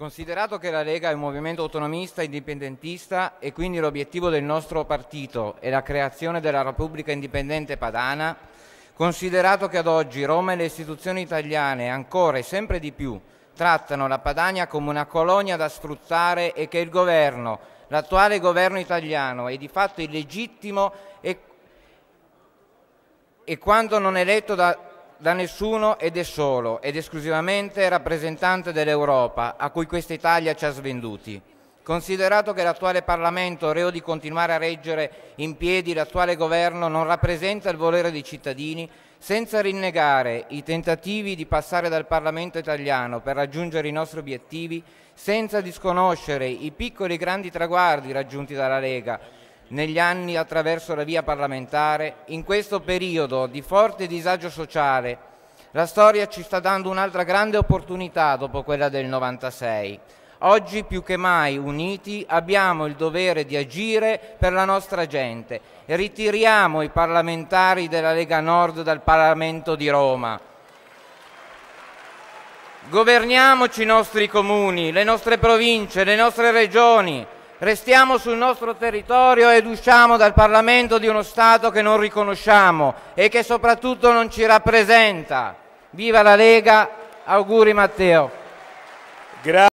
Considerato che la Lega è un movimento autonomista indipendentista e quindi l'obiettivo del nostro partito è la creazione della Repubblica indipendente padana, considerato che ad oggi Roma e le istituzioni italiane ancora e sempre di più trattano la Padania come una colonia da sfruttare e che il governo, l'attuale governo italiano, è di fatto illegittimo e, e quando non eletto da, da nessuno ed è solo ed esclusivamente rappresentante dell'Europa a cui questa Italia ci ha svenduti. Considerato che l'attuale Parlamento, reo di continuare a reggere in piedi l'attuale governo, non rappresenta il volere dei cittadini, senza rinnegare i tentativi di passare dal Parlamento italiano per raggiungere i nostri obiettivi, senza disconoscere i piccoli e grandi traguardi raggiunti dalla Lega, negli anni attraverso la via parlamentare, in questo periodo di forte disagio sociale, la storia ci sta dando un'altra grande opportunità dopo quella del 96. Oggi più che mai uniti abbiamo il dovere di agire per la nostra gente. Ritiriamo i parlamentari della Lega Nord dal Parlamento di Roma. Governiamoci i nostri comuni, le nostre province, le nostre regioni restiamo sul nostro territorio ed usciamo dal Parlamento di uno Stato che non riconosciamo e che soprattutto non ci rappresenta. Viva la Lega, auguri Matteo. Grazie.